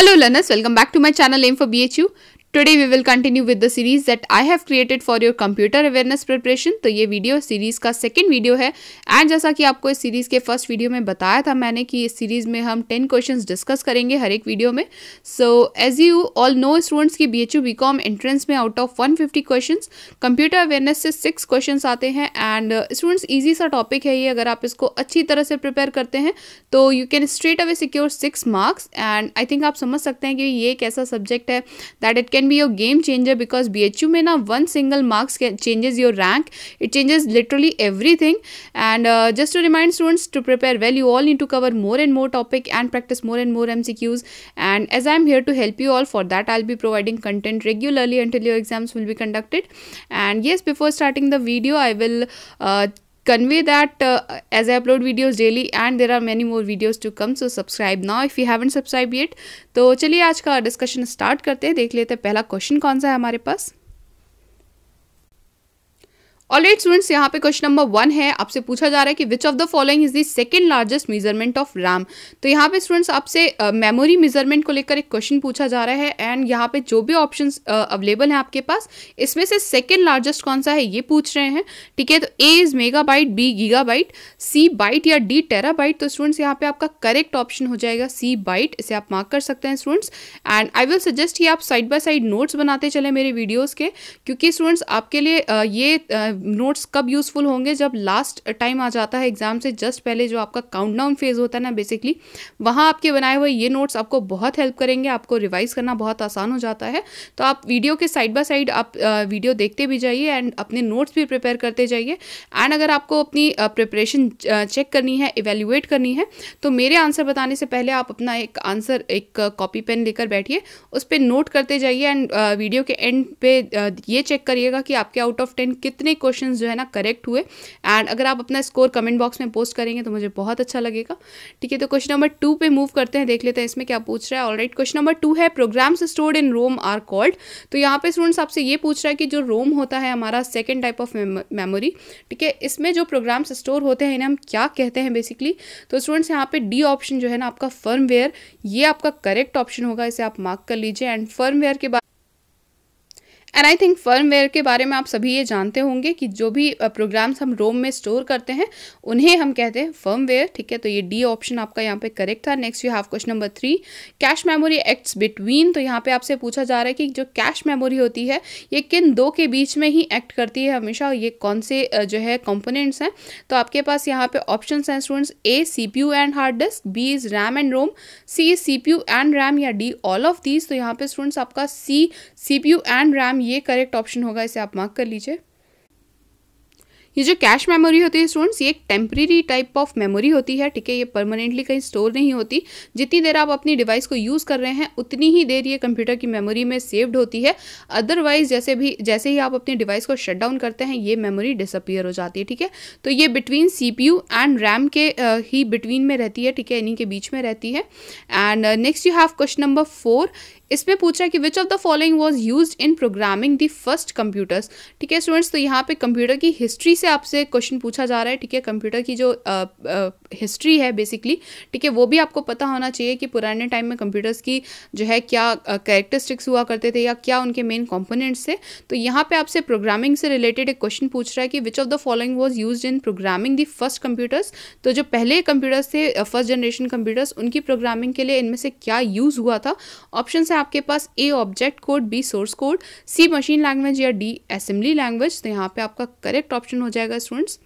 Hello learners, welcome back to my channel Aim for BHU. Today we will continue with the series that I have created for your computer awareness preparation तो ये video series का second video है and जैसा कि आपको इस series के first video में बताया था मैंने कि इस सीरीज में हम टेन क्वेश्चंस डिस्कस करेंगे हर एक वीडियो में so as you all know students की B H U B com entrance में out of one fifty question computer awareness से सिक्स क्वेश्चन आते हैं एंड स्टूडेंट्स ईजी सा टॉपिक है ये अगर आप इसको अच्छी तरह से प्रिपेयर करते हैं तो you can straight away secure six marks and I think आप समझ सकते हैं कि ये एक ऐसा सब्जेक्ट है that it can can be your game changer because BHU may not one single marks changes your rank. It changes literally everything. And uh, just to remind students to prepare well, you all need to cover more and more topic and practice more and more MCQs. And as I'm here to help you all for that, I'll be providing content regularly until your exams will be conducted. And yes, before starting the video, I will uh, convey that uh, as I upload videos daily and there are many more videos to come so subscribe now if you haven't subscribed yet तो चलिए आज का discussion start करते हैं देख लेते हैं पहला क्वेश्चन कौन सा है हमारे पास ऑलरेडी स्टूडेंट्स यहाँ पे क्वेश्चन नंबर वन है आपसे पूछा जा रहा है कि which of the following is the second largest measurement of RAM तो यहाँ पे स्टूडेंट्स आपसे मेमोरी मेजरमेंट को लेकर एक क्वेश्चन पूछा जा रहा है एंड यहाँ पे जो भी ऑप्शंस अवेलेबल uh, हैं आपके पास इसमें से सेकेंड लार्जेस्ट कौन सा है ये पूछ रहे हैं ठीक है तो A is megabyte B gigabyte C byte या डी टेरा बाइट तो स्टूडेंट्स यहाँ पे आपका करेक्ट ऑप्शन हो जाएगा सी बाइट इसे आप मार्क कर सकते हैं students and I will suggest कि आप साइड बाय साइड नोट्स बनाते चले मेरे वीडियोज़ के क्योंकि स्टूडेंट्स आपके लिए uh, ये uh, नोट्स कब यूज़फुल होंगे जब लास्ट टाइम आ जाता है एग्ज़ाम से जस्ट पहले जो आपका काउंटडाउन फेज़ होता है ना बेसिकली वहाँ आपके बनाए हुए ये नोट्स आपको बहुत हेल्प करेंगे आपको रिवाइज़ करना बहुत आसान हो जाता है तो आप वीडियो के साइड बाय साइड आप वीडियो देखते भी जाइए एंड अपने नोट्स भी प्रिपेयर करते जाइए एंड अगर आपको अपनी प्रिपरेशन चेक करनी है इवेल्यूएट करनी है तो मेरे आंसर बताने से पहले आप अपना एक आंसर एक कॉपी पेन लेकर बैठिए उस पर नोट करते जाइए एंड वीडियो के एंड पे ये चेक करिएगा कि आपके आउट ऑफ टेन कितने क्वेश्चन जो है ना करेक्ट हुए एंड अगर आप अपना स्कोर कमेंट बॉक्स में पोस्ट करेंगे तो मुझे बहुत अच्छा लगेगा ठीक है तो क्वेश्चन नंबर टू पे मूव करते हैं देख लेते हैं इसमें क्या पूछ रहा है ऑलराइट क्वेश्चन नंबर टू है programs stored in ROM are called तो यहाँ पे स्टूडेंट्स आपसे ये पूछ रहा है कि जो रोम होता है हमारा सेकेंड टाइप ऑफ मेमोरी ठीक है इसमें जो प्रोग्राम्स स्टोर होते हैं इन्हें हम क्या कहते हैं बेसिकली तो स्टूडेंट्स यहाँ पे डी ऑप्शन जो है ना आपका फर्मवेयर ये आपका करेक्ट ऑप्शन होगा इसे आप मार्क कर लीजिए एंड फर्मवेयर के बाद एंड आई थिंक फर्मवेयर के बारे में आप सभी ये जानते होंगे कि जो भी प्रोग्राम्स हम रोम में स्टोर करते हैं उन्हें हम कहते हैं फर्मवेयर ठीक है तो ये डी ऑप्शन आपका यहाँ पे करेक्ट था next you have question number three cache memory acts between तो यहाँ पे आपसे पूछा जा रहा है कि जो कैश मेमोरी होती है ये किन दो के बीच में ही एक्ट करती है हमेशा ये कौन से जो है कॉम्पोनेंट्स हैं तो आपके पास यहाँ पे ऑप्शन हैं students A C P U and hard disk B is RAM and ROM C C P U and RAM या डी ऑल ऑफ दीज तो यहाँ पे स्टूडेंट्स आपका C C P U and RAM exam ये correct option होगा इसे आप mark कर लीजिए ये जो कैश मेमोरी होती है स्टूडेंट्स ये एक टेम्प्रेरी टाइप ऑफ मेमोरी होती है ठीक है ये परमानेंटली कहीं स्टोर नहीं होती जितनी देर आप अपनी डिवाइस को यूज़ कर रहे हैं उतनी ही देर ये कंप्यूटर की मेमोरी में सेव्ड होती है अदरवाइज जैसे भी जैसे ही आप अपनी डिवाइस को शट डाउन करते हैं ये मेमोरी डिसअपियर हो जाती है ठीक है तो ये बिटवीन सी एंड रैम के ही बिटवीन में रहती है ठीक है इन्हीं के बीच में रहती है and next you have question number four इसमें पूछा कि which of the following was use in programming the first computers ठीक है स्टूडेंट्स तो यहाँ पे कंप्यूटर की हिस्ट्री से आपसे क्वेश्चन पूछा जा रहा है ठीक है कंप्यूटर की जो हिस्ट्री है बेसिकली ठीक है वो भी आपको पता होना चाहिए कि पुराने टाइम में कंप्यूटर्स की जो है क्या कैरेक्टरिस्टिक्स हुआ करते थे या क्या उनके मेन कॉम्पोनेंट्स थे तो यहाँ पे आपसे प्रोग्रामिंग से रिलेटेड एक क्वेश्चन पूछ रहा है कि which of the following was use in programming the first computers तो जो पहले कंप्यूटर्स थे फर्स्ट जनरेशन कंप्यूटर्स उनकी प्रोग्रामिंग के लिए इनमें से क्या यूज़ हुआ था ऑप्शन है आपके पास A object code B source code C machine language या डी असेंबली लैंग्वेज तो यहाँ पे आपका करेक्ट ऑप्शन हो जाएगा स्टूडेंट्स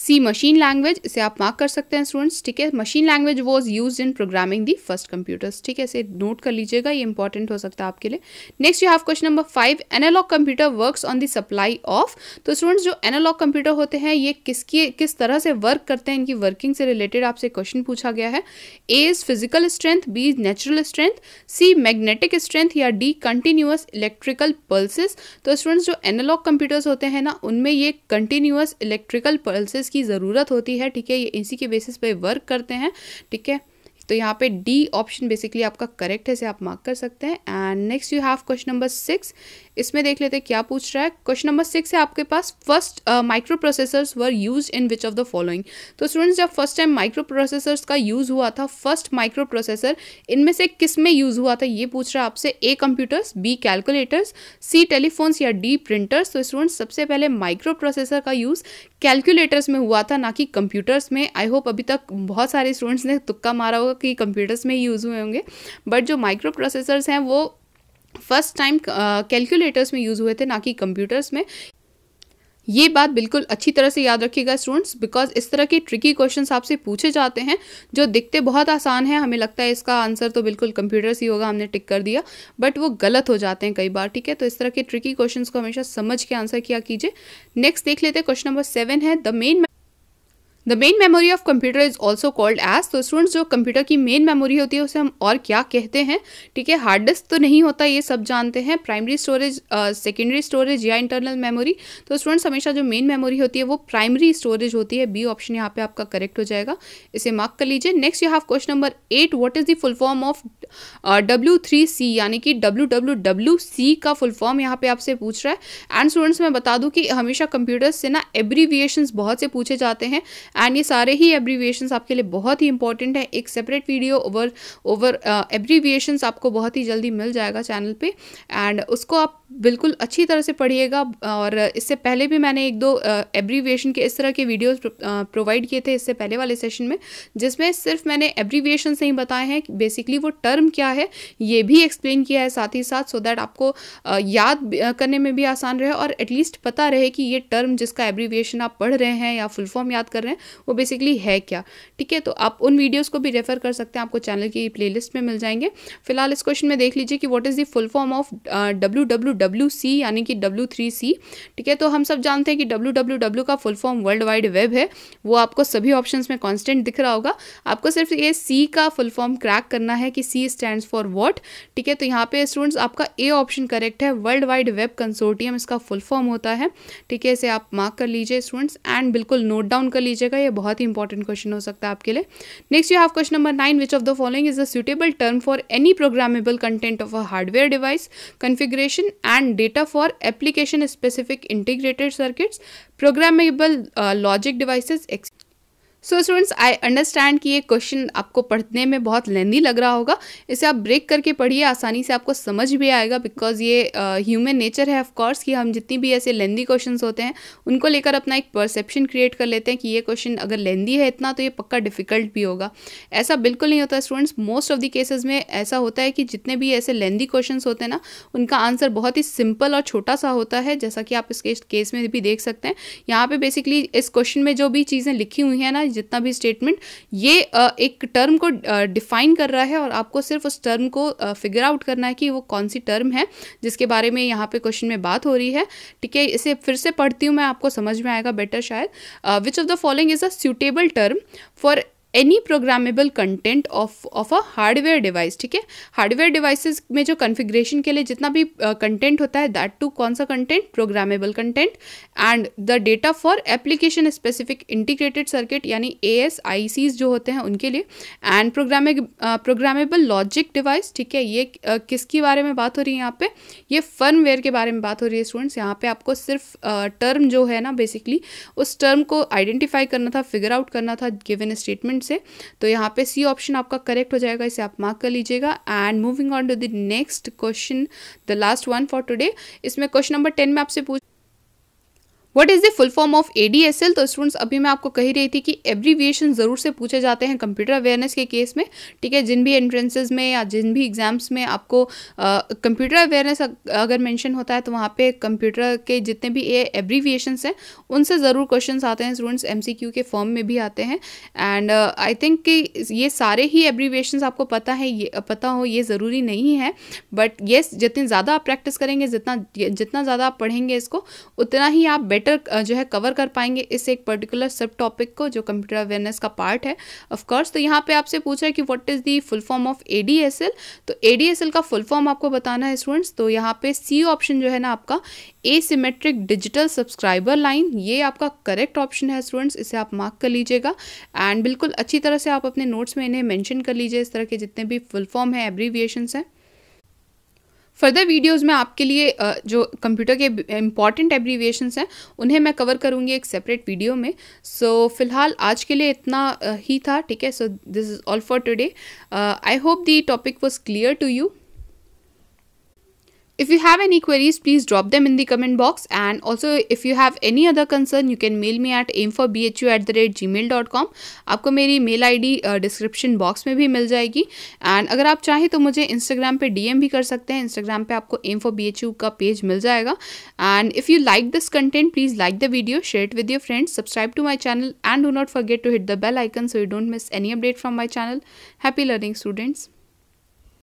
सी मशीन लैंग्वेज इसे आप मार्क कर सकते हैं स्टूडेंट्स ठीक है machine language was use in programming the first computers ठीक है इसे नोट कर लीजिएगा ये इंपॉर्टेंट हो सकता है आपके लिए next you have question number five analog computer works on the supply of तो स्टूडेंट्स जो एनालॉग कंप्यूटर होते हैं ये किसकी किस तरह से वर्क करते हैं इनकी वर्किंग से रिलेटेड आपसे क्वेश्चन पूछा गया है A is physical strength B is natural strength C magnetic strength या डी कंटिन्यूस इलेक्ट्रिकल पल्सेस तो स्टूडेंट्स जो एनालॉग कंप्यूटर्स होते हैं ना उनमें ये कंटिन्यूअस इलेक्ट्रिकल पल्सेस बेसिस की ज़रूरत होती है ठीक है ये इसी के बेसिस पे वर्क करते हैं ठीक है तो यहाँ पे डी ऑप्शन बेसिकली आपका करेक्ट है इसे आप मार्क कर सकते हैं and next you have question number six इसमें देख लेते क्या पूछ रहा है क्वेश्चन नंबर सिक्स है आपके पास first microprocessors were use in which of the following तो स्टूडेंट्स जब फर्स्ट टाइम माइक्रो प्रोसेसर्स का यूज़ हुआ था फर्स्ट माइक्रो प्रोसेसर इनमें से किस में यूज़ हुआ था ये पूछ रहा है आपसे A computers B calculators C telephones या डी प्रिंटर्स तो स्टूडेंट्स सबसे पहले माइक्रो प्रोसेसर का यूज़ कैलकुलेटर्स में हुआ था ना कि कंप्यूटर्स में आई होप अभी तक बहुत सारे स्टूडेंट्स ने तुक्का मारा होगा कि कंप्यूटर्स में यूज़ हुए होंगे बट जो माइक्रो प्रोसेसर्स हैं वो फर्स्ट टाइम कैलकुलेटर्स में यूज़ हुए थे ना कि कंप्यूटर्स में ये बात बिल्कुल अच्छी तरह से याद रखिएगा स्टूडेंट्स बिकॉज इस तरह के ट्रिकी क्वेश्चन आपसे पूछे जाते हैं जो दिखते बहुत आसान है हमें लगता है इसका आंसर तो बिल्कुल कंप्यूटर्स ही होगा हमने टिक कर दिया बट वो गलत हो जाते हैं कई बार ठीक है तो इस तरह के ट्रिकी क्वेश्चन को हमेशा समझ के आंसर किया कीजिए नेक्स्ट देख लेते हैं क्वेश्चन नंबर सेवन है the main the main memory of computer is also called as तो स्टूडेंट्स जो कंप्यूटर की मेन मेमोरी होती है उसे हम और क्या कहते हैं ठीक है हार्ड डिस्क तो नहीं होता ये सब जानते हैं प्राइमरी स्टोरेज सेकेंडरी स्टोरेज या इंटरनल मेमोरी तो स्टूडेंट्स हमेशा जो मेन मेमोरी होती है वो प्राइमरी स्टोरेज होती है बी ऑप्शन यहाँ पे आपका करेक्ट हो जाएगा इसे मार्क कर लीजिए next you have question number eight what is the full form of W three C यानी कि डब्ल्यू डब्ल्यू डब्ल्यू सी का फुल फॉर्म यहाँ पे आपसे पूछ रहा है एंड स्टूडेंट्स मैं बता दूँ कि हमेशा कंप्यूटर्स से ना एब्रीविएशन बहुत से पूछे जाते हैं एंड ये सारे ही एब्रीविएशन आपके लिए बहुत ही इंपॉर्टेंट है एक separate video over over abbreviation आपको बहुत ही जल्दी मिल जाएगा चैनल पे एंड उसको आप बिल्कुल अच्छी तरह से पढ़िएगा और इससे पहले भी मैंने एक दो एब्रीविएशन के इस तरह के वीडियोस प्रोवाइड किए थे इससे पहले वाले सेशन में जिसमें सिर्फ मैंने एब्रीविएशन से ही बताए हैं बेसिकली वो टर्म क्या है ये भी एक्सप्लेन किया है साथ ही साथ सो दैट आपको याद करने में भी आसान रहे और एटलीस्ट पता रहे कि ये टर्म जिसका एब्रीविएशन आप पढ़ रहे हैं या फुल फॉर्म याद कर रहे हैं वो बेसिकली है क्या ठीक है तो आप उन वीडियोज़ को भी रेफर कर सकते हैं आपको चैनल की प्ले में मिल जाएंगे फिलहाल इस क्वेश्चन में देख लीजिए कि what is the full form of W W W C यानी कि डब्ल्यू थ्री सी ठीक है तो हम सब जानते हैं कि डब्ल्यू डब्ल्यू डब्ल्यू का full form world wide web है वो आपको सभी ऑप्शन में कॉन्स्टेंट दिख रहा होगा आपको सिर्फ ये सी का फुल फॉर्म क्रैक करना है कि सी स्टैंड फॉर वॉट ठीक है तो यहाँ पे स्टूडेंट्स आपका ए ऑप्शन करेक्ट है वर्ल्ड वाइड वेब कंसोर्टियम इसका फुल फॉर्म होता है ठीक है इसे आप मार्क कर लीजिए स्टूडेंट्स एंड बिल्कुल नोट डाउन कर लीजिएगा ये बहुत ही इंपॉर्टेंट क्वेश्चन हो सकता है आपके लिए next you have question number nine which of the following is a suitable term for any programmable content of a hardware device configuration and data for application specific integrated circuits, programmable uh, logic devices, etc. So students I understand कि ये question आपको पढ़ने में बहुत लेंदी लग रहा होगा इसे आप ब्रेक करके पढ़िए आसानी से आपको समझ भी आएगा बिकॉज ये ह्यूमन uh, नेचर है ऑफकोर्स कि हम जितनी भी ऐसे लेंदी क्वेश्चन होते हैं उनको लेकर अपना एक परसेप्शन क्रिएट कर लेते हैं कि ये क्वेश्चन अगर लेंदी है इतना तो ये पक्का डिफिकल्ट भी होगा ऐसा बिल्कुल नहीं होता students most of the cases में ऐसा होता है कि जितने भी ऐसे लेंदी क्वेश्चन होते हैं ना उनका आंसर बहुत ही सिंपल और छोटा सा होता है जैसा कि आप इस केस में भी देख सकते हैं यहाँ पर बेसिकली इस क्वेश्चन में जो भी चीज़ें लिखी हुई हैं ना है जितना भी स्टेटमेंट ये एक टर्म को डिफाइन कर रहा है और आपको सिर्फ उस टर्म को फिगर आउट करना है कि वो कौन सी टर्म है जिसके बारे में यहाँ पे क्वेश्चन में बात हो रही है ठीक है इसे फिर से पढ़ती हूँ मैं आपको समझ में आएगा बेटर शायद which of the following is a suitable term for any programmable content of of a hardware device ठीक है हार्डवेयर डिवाइसेस में जो कन्फिग्रेशन के लिए जितना भी कंटेंट uh, होता है दैट टू कौन सा content programmable content and the data for application specific integrated circuit यानी ए एस आई सीज जो होते हैं उनके लिए and programme programmable logic device ठीक है ये uh, किसके बारे में बात हो रही है यहाँ पे ये फर्मवेयर के बारे में बात हो रही है स्टूडेंट्स यहाँ पे आपको सिर्फ टर्म uh, जो है ना बेसिकली उस टर्म को आइडेंटिफाई करना था फिगर आउट करना था गिवन स्टेटमेंट पॉइंट से तो यहाँ पे सी ऑप्शन आपका करेक्ट हो जाएगा इसे आप मार्क कर लीजिएगा and moving on to the next question the last one for today इसमें क्वेश्चन नंबर टेन में आपसे पूछ what is the full form of A D S L तो स्टूडेंट्स अभी मैं आपको कही रही थी कि एब्रीविएशन ज़रूर से पूछे जाते हैं कंप्यूटर अवेयरनेस के केस में ठीक है जिन भी एंट्रेंसेज में या जिन भी एग्जाम्स में आपको कंप्यूटर अवेयरनेस अगर मेंशन होता है तो वहाँ पे कंप्यूटर के जितने भी एब्रीविएशन हैं उनसे ज़रूर क्वेश्चन आते हैं स्टूडेंट्स एम के फॉर्म में भी आते हैं एंड आई थिंक कि ये सारे ही एब्रीविएशन आपको पता है ये पता हो ये ज़रूरी नहीं है बट येस yes, जितनी ज़्यादा आप प्रैक्टिस करेंगे जितना जितना ज़्यादा आप पढ़ेंगे इसको उतना ही आप बेटर uh, जो है कवर कर पाएंगे इस एक पर्टिकुलर सब टॉपिक को जो कंप्यूटर अवेयरनेस का पार्ट है ऑफकोर्स तो यहाँ पे आपसे पूछा है कि what is the full form of A तो ए का फुल फॉर्म आपको बताना है स्टूडेंट्स तो यहाँ पे सी ऑप्शन जो है ना आपका सीमेट्रिक डिजिटल सब्सक्राइबर लाइन ये आपका करेक्ट ऑप्शन है स्टूडेंट्स इसे आप मार्क कर लीजिएगा एंड बिल्कुल अच्छी तरह से आप अपने नोट्स में इन्हें मैंशन कर लीजिए इस तरह के जितने भी फुल फॉर्म है एब्रीविएशन हैं फर्दर वीडियोज़ में आपके लिए जो कंप्यूटर के इंपॉर्टेंट एब्रीविएशन हैं उन्हें मैं कवर करूँगी एक सेपरेट वीडियो में सो so, फिलहाल आज के लिए इतना ही था ठीक है so this is all for today I hope the topic was clear to you If you have any queries, please drop them in the comment box. And also, if you have any other concern, you can mail me at aimforbhu at the rate Gmail dot com आपको मेरी mail I D description box में भी मिल जाएगी and अगर आप चाहें तो मुझे इंस्टाग्राम पे डी एम भी कर सकते हैं इंस्टाग्राम पे आपको aim for B H U का पेज मिल जाएगा and if you like this content please like the video share it with your friends subscribe to my channel and do not forget to hit the bell icon so you don't miss any update from my channel happy learning students